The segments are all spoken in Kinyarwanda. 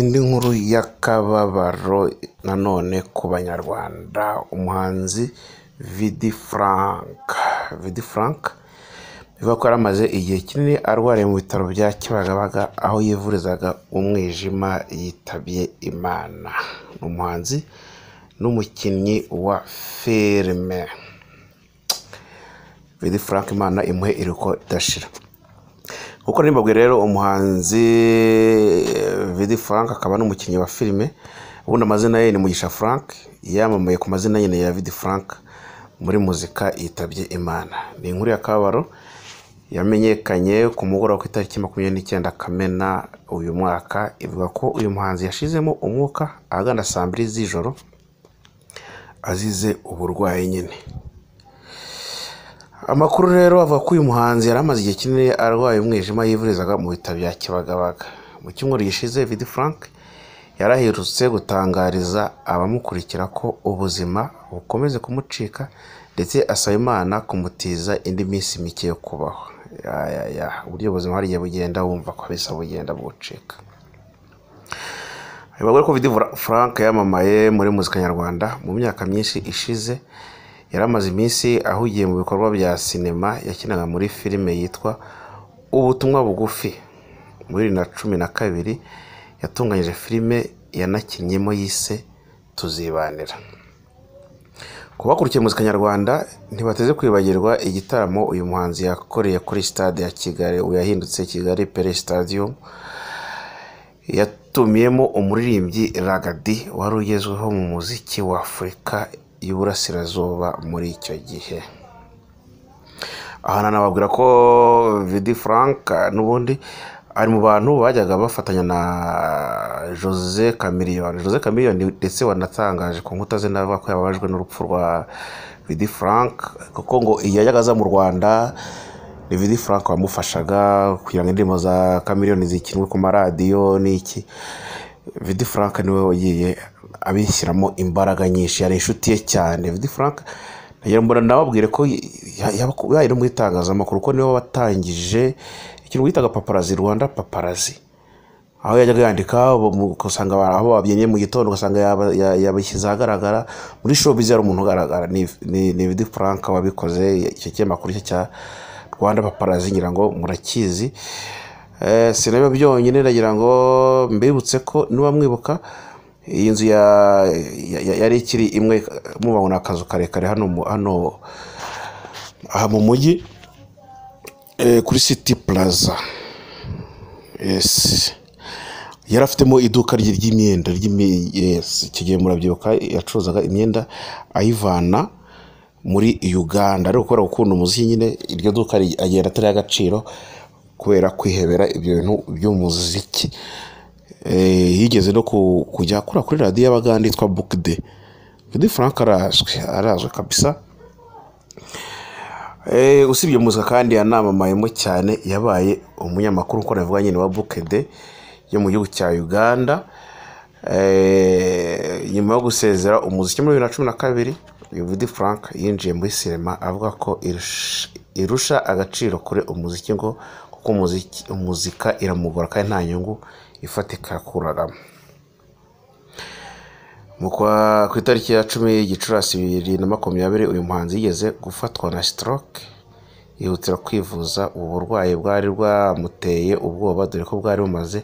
indi nkuru y'akababaro nanone ku banyarwanda umuhanzi vidi frank vidi frank bivuga ko yari amaze igihe kinini arwariye mu bitaro bya kibagabaga aho yivurizaga umwijima yitabye imana ni umuhanzi n'umukinnyi wa filime vidi frank imana imuhe iruko idashira nk'uko n'imbabwira rero umuhanzi eh, vidi frank akaba n'umukinnyi wa filime ubundi amazina ye ni mugisha frank yamamaye ku mazina nyine ya vidi frank muri muzika yitabye imana ni inkuru ya kabaro yamenyekanye ku mugoroba ku itariki makumyabiri n'icyenda kamena uyu mwaka ivuga ko uyu muhanzi yashizemo umwuka ahagana saa mbiri z'ijoro azize uburwayi nyine amakuru rero avuga ko uyu muhanzi yari amaze igihe kinini arwaye umwijima yivurizaga mu bitaro bya kibagabaga mu cyumweru gishize vidi frank yarahirutse gutangariza abamukurikira ko ubuzima bukomeze kumucika ndetse asaba imana kumutiza indi minsi mike yo kubaho uburyo ubuzima hariya bugenda wumva ko bisa bugenda bucika bivuga ko vidi frank yamamaye muri muzika nyarwanda mu myaka myinshi ishize yari amaze iminsi ahugiye mu bikorwa bya sinema yakinaga muri filime yitwa ubutumwa bugufi muri bibiri na cumi na kabiri yatunganyije filime yanakinnyemo yise tuzibanira ku muzika nyarwanda ntibateze kwibagirwa igitaramo uyu muhanzi yakoreye kuri sitade ya kigali ubu yahindutse kigali pere sitadiyomu yatumiyemo umuririmbyi ragadi wari ugezweho mu muziki wa afurika y'Iburasirazuba muri icyo gihe aha nanababwira ko vidi frank n'ubundi ari mu bantu bajyaga bafatanya na jose kamiriyoni jose kamiriyoni ndetse wanatangaje ku nkuta ze navuga ko yababajwe n'urupfu rwa vidi frank kuko ngo iyo yajyaga aza mu rwanda ni vidi frank wamufashaga kugira ngo indirimbo za kamiriyoni zikinwe ku maradiyo n'iki vidi frank niwe wagiye abishyiramo imbaraga nyinshi yari inshuti ye cyane vidi frank mbona nababwire ko yabaye no mu itangazamakuru ko niwe watangije ikintu bitaga paparazi rwanda paparazi aho yajyaga yandika ugasanga aho babyinnye mu gitondo ugasanga yabishyize ahagaragara muri shopizi hari umuntu ugaragara ni vidi frank wabikoze icyo kinyamakuru cye cya rwanda paparazi ngira ngo murakizi Eh, sinaba byonyine ndagira ngo mbibutse ko niba mwibuka iyi nzu yari ikiri imwe mubabona akazu karekare hano hano aha mu mujyi eh, kuri siti puraza yari afitemo iduka rye ry'imyenda iki gihe murabyibuka yacuruzaga imyenda ayivana muri uganda ari gukora gukunda umuziki nyine iryo duka agenda atari agaciro kubera kwihebera ibintu by'umuziki eh, yigeze no kujya akora kuri radiyo y'abagande yitwa bukide bukide frank arazwi arazwi kabisa eh, usibye muzika kandi yanamamayemo cyane yabaye umunyamakuru uko navuga nyine wa bukede yo mu gihugu cya uganda eh, nyuma yo gusezera umuziki muri bibiri na cumi na kabiri vidi frank yinjiye muri sinema avuga ko irusha agaciro kure umuziki ngo kuko muzika iramugora kandi nta nyungu ifatika akuraramo ku itariki ya cumi gicurasi bibiri na makumyabiri uyu muhanzi yigeze gufatwa na sitoroke yihutira kwivuza ubu burwayi bwari bwamuteye ubwoba dore ko bwari bumaze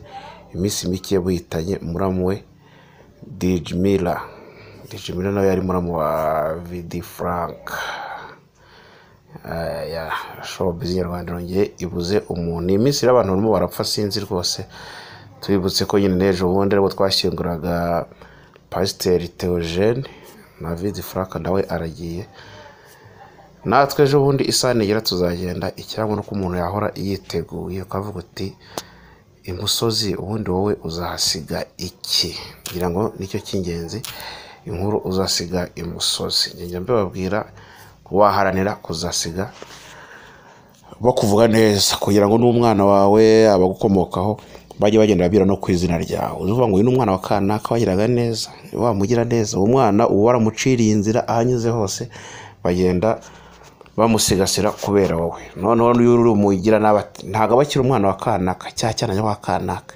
iminsi mike buhitanye muramu we dijimira dijimira nawe yari muramu wa vidi furanka Eh, ya showbiz nyarwanda irongeye ibuze umuntu iyi minsi rero abantu barimo barapfa sinzi rwose tubibutse ko nyine n'ejo bundi ariko twashyinguraga pasiteri teogene na vidi frank nawe aragiye natwe ejo bundi isaha nigera tuzagenda icyangwa nuko umuntu yahora yiteguye ukavuga uti imusozi ubundi wowe uzasiga iki ngira ngo nicyo cy'ingenzi inkuru uzasiga imusozi njya mbibabwira waharanira kuzasiga bakuvuga neza kugira ngo n'umwana wawe abagukomokaho bajye bagenda babwira no ku izina ryawe uvuga ngo uyu ni umwana wa kanaka wagiraga neza wamugira neza uwo mwana uba waramuciriye inzira aho anyuze hose bagenda bamusigasira kubera wowe noneho n'uyu uri umugira ntabwo aba akiri umwana wa kanaka cyangwa cyane wa kanaka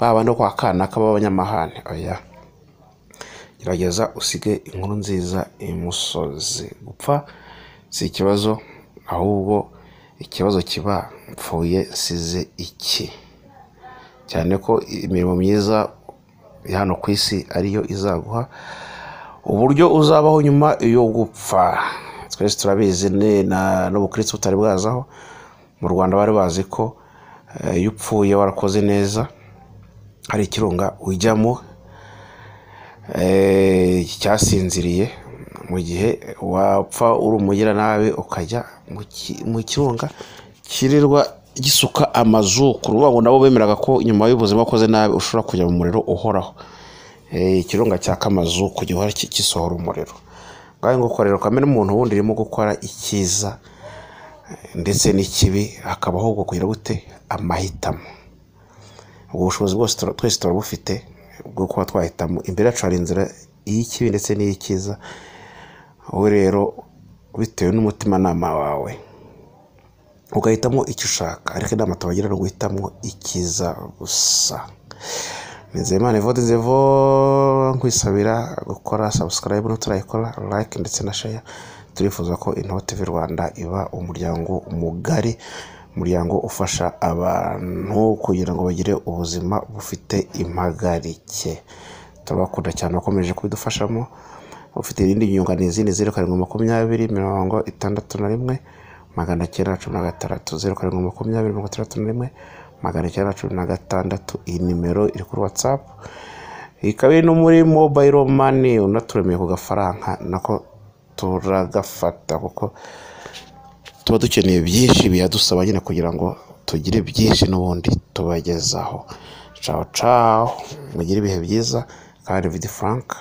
baba no kwa kanaka b'abanyamahane oya gerageza usige inkuru nziza imusozi gupfa si ikibazo ahubwo ikibazo kiba mpfuye nsize iki cyane ko imirimo myiza hano ku isi ariyo izaguha uburyo uzabaho nyuma yo gupfa twese turabizi n'ubukristo butari bwazaho mu rwanda bari bazi ko eh, iyo upfuye warakoze neza hari ikirunga ujyamo eh, cyasinziriye mu gihe wapfa uri umugiranabi ukajya mu kirunga kirirwa gisuka amazukuru ni ngo nabo bemeraga ko nyuma y'ubuzima wakoze nabi ushobora kujya mu muriro uhoraho eh, ikirunga cya kamazuku gihora gisohora umuriro ngaho nguko rero kamere umuntu wundi irimo gukora icyiza ndetse n'ikibi hakabaho kugira gute amahitamo Ubu bushobozi bwose twese turabufite bwo kuba twahitamo imbere yacu hari inzira iy'ikibi ndetse n'iy'icyiza wowe rero bitewe n'umutimanama wawe ugahitamo icyo ushaka ariko inama tubagira ni uguhitamo ikiza gusa nizeyimana evode zevo nkwisabira gukora sabusikarayibu no turayikora like ndetse na sheya turifuza ko inoti v’u rwanda iba umuryango mugari umuryango ufasha abantu kugira ngo bagire ubuzima bufite impagarike turabakunda cyane wakomeje kubidufashamo ufite irindi nyunganizi zindi zeru karindwi makumyabiri mirongo itandatu na rimwe magana cyenda na cumi na gatandatu zeru karindwi makumyabiri mirongo itandatu na rimwe magana cyenda cumi na gatandatu iyi nimero iri kuri watsapu ikaba iri no muri mobayiro mani unaturemeye ku gafaranga nako turagafata kuko tuba dukeneye byinshi biyadusaba nyine kugira ngo tugire byinshi n'ubundi tubagezaho caho caho mugire ibihe byiza kandi vidi furanka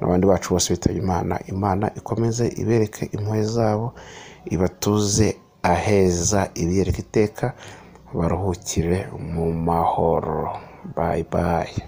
n'abandi bacu bose bitabye imana imana ikomeze ibereke impuhwe zabo ibatuze aheza ibiyereka iteka baruhukire mu mahoro bayi bayi